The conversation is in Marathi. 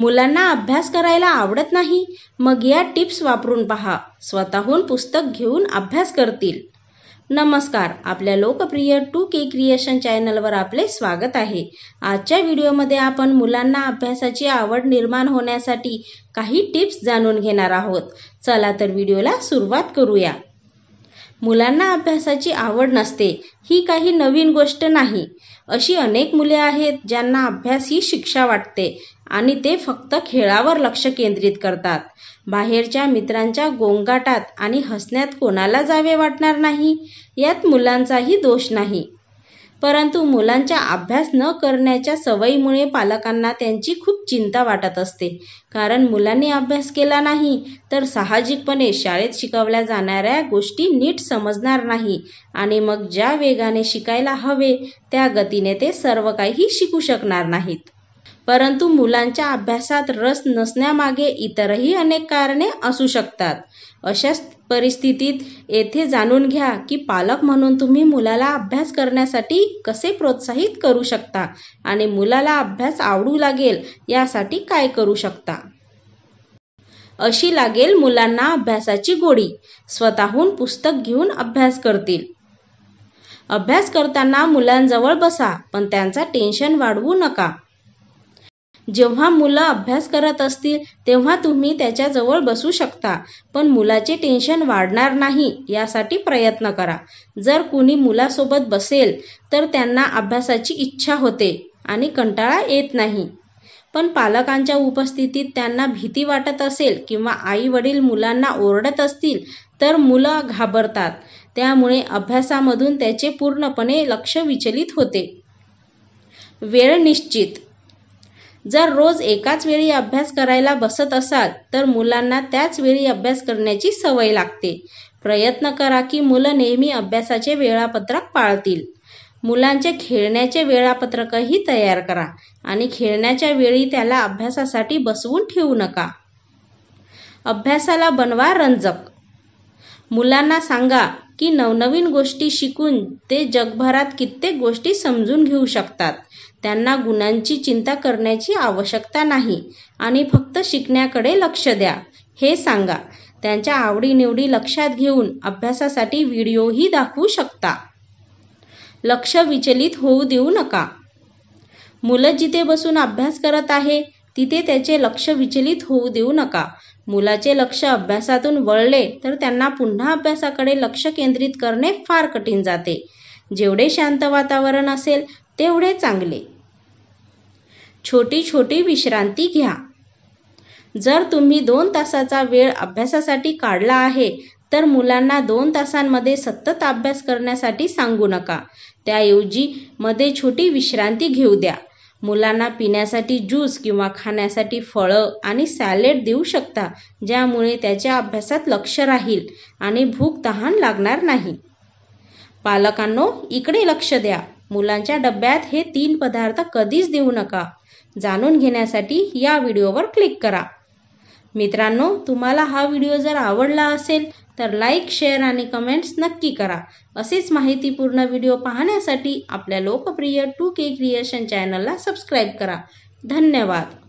मुलांना अभ्यास करायला आवडत नाही मग या टिप्स वापरून पहा स्वतःहून पुस्तक घेऊन अभ्यास करतील नमस्कार आपल्या लोकप्रिय टू के क्रिएशन चॅनलवर आपले स्वागत आहे आजच्या व्हिडिओमध्ये आपण मुलांना अभ्यासाची आवड निर्माण होण्यासाठी काही टिप्स जाणून घेणार आहोत चला तर व्हिडिओला सुरुवात करूया मुलांना अभ्यासाची आवड नसते ही काही नवीन गोष्ट नाही अशी अनेक मुले आहेत ज्यांना अभ्यास ही शिक्षा वाटते आणि ते फक्त खेळावर लक्ष केंद्रित करतात बाहेरच्या मित्रांच्या गोंगाटात आणि हसण्यात कोणाला जावे वाटणार नाही यात मुलांचाही दोष नाही परंतु मुलांच्या अभ्यास न करण्याच्या सवयीमुळे पालकांना त्यांची खूप चिंता वाटत असते कारण मुलांनी अभ्यास केला नाही तर साहजिकपणे शाळेत शिकवल्या जाणाऱ्या गोष्टी नीट समजणार नाही आणि मग ज्या वेगाने शिकायला हवे त्या गतीने ते सर्व काही शिकू शकणार नाहीत परंतु मुलांच्या अभ्यासात रस नसण्यामागे इतरही अनेक कारणे असू शकतात अशा परिस्थितीत येथे जाणून घ्या की पालक म्हणून तुम्ही मुलाला अभ्यास करण्यासाठी कसे प्रोत्साहित करू शकता आणि मुलाला अभ्यास आवडू लागेल यासाठी काय करू शकता अशी लागेल मुलांना अभ्यासाची गोडी स्वतःहून पुस्तक घेऊन अभ्यास करतील अभ्यास करताना मुलांजवळ बसा पण त्यांचा टेन्शन वाढवू नका जेव्हा मुलं अभ्यास करत असतील तेव्हा तुम्ही त्याच्याजवळ बसू शकता पण मुलाचे टेन्शन वाढणार नाही यासाठी प्रयत्न करा जर कुणी मुलासोबत बसेल तर त्यांना अभ्यासाची इच्छा होते आणि कंटाळा येत नाही पण पालकांच्या उपस्थितीत त्यांना भीती वाटत असेल किंवा आई वडील मुलांना ओरडत असतील तर मुलं घाबरतात त्यामुळे अभ्यासामधून त्याचे पूर्णपणे लक्ष विचलित होते वेळ निश्चित जर रोज एकाच वेळी अभ्यास करायला बसत असाल तर मुलांना त्याच वेळी अभ्यास करण्याची सवय लागते प्रयत्न करा की मुलं नेहमी अभ्यासाचे वेळापत्रक पाळतील मुलांचे खेळण्याचे वेळापत्रकही तयार करा आणि खेळण्याच्या वेळी त्याला अभ्यासासाठी बसवून ठेवू नका अभ्यासाला बनवा रंजक मुलांना सांगा की नवनवीन गोष्टी शिकून ते जगभरात कित्येक गोष्टी समजून घेऊ शकतात त्यांना गुणांची चिंता करण्याची आवश्यकता नाही आणि फक्त शिकण्याकडे लक्ष द्या हे सांगा त्यांच्या आवडीनिवडी लक्षात घेऊन अभ्यासासाठी व्हिडिओही दाखवू शकता लक्ष विचलित होऊ देऊ नका मुलं जिथे बसून अभ्यास करत आहे तिथे त्याचे लक्ष विचलित होऊ देऊ नका मुलाचे लक्ष अभ्यासातून वळले तर त्यांना पुन्हा अभ्यासाकडे लक्ष केंद्रित करणे फार कठीण जाते जेवढे शांत वातावरण असेल तेवढे चांगले छोटी छोटी विश्रांती घ्या जर तुम्ही दोन तासाचा वेळ अभ्यासासाठी काढला आहे तर मुलांना दोन तासांमध्ये सतत अभ्यास करण्यासाठी सांगू नका त्याऐवजी मध्ये छोटी विश्रांती घेऊ द्या मुलांना पिण्यासाठी ज्यूस किंवा खाण्यासाठी फळं आणि सॅलेड देऊ शकता ज्यामुळे त्याच्या अभ्यासात लक्ष राहील आणि भूक तहान लागणार नाही पालकांनो इकडे लक्ष द्या मुलांच्या डब्यात हे तीन पदार्थ कधीच देऊ नका जाणून घेण्यासाठी या व्हिडिओवर क्लिक करा मित्रांनो तुम्हाला हा व्हिडिओ जर आवडला असेल तर लाईक शेअर आणि कमेंट्स नक्की करा असेच माहितीपूर्ण व्हिडिओ पाहण्यासाठी आपल्या लोकप्रिय टू के क्रिएशन चॅनलला सबस्क्राईब करा धन्यवाद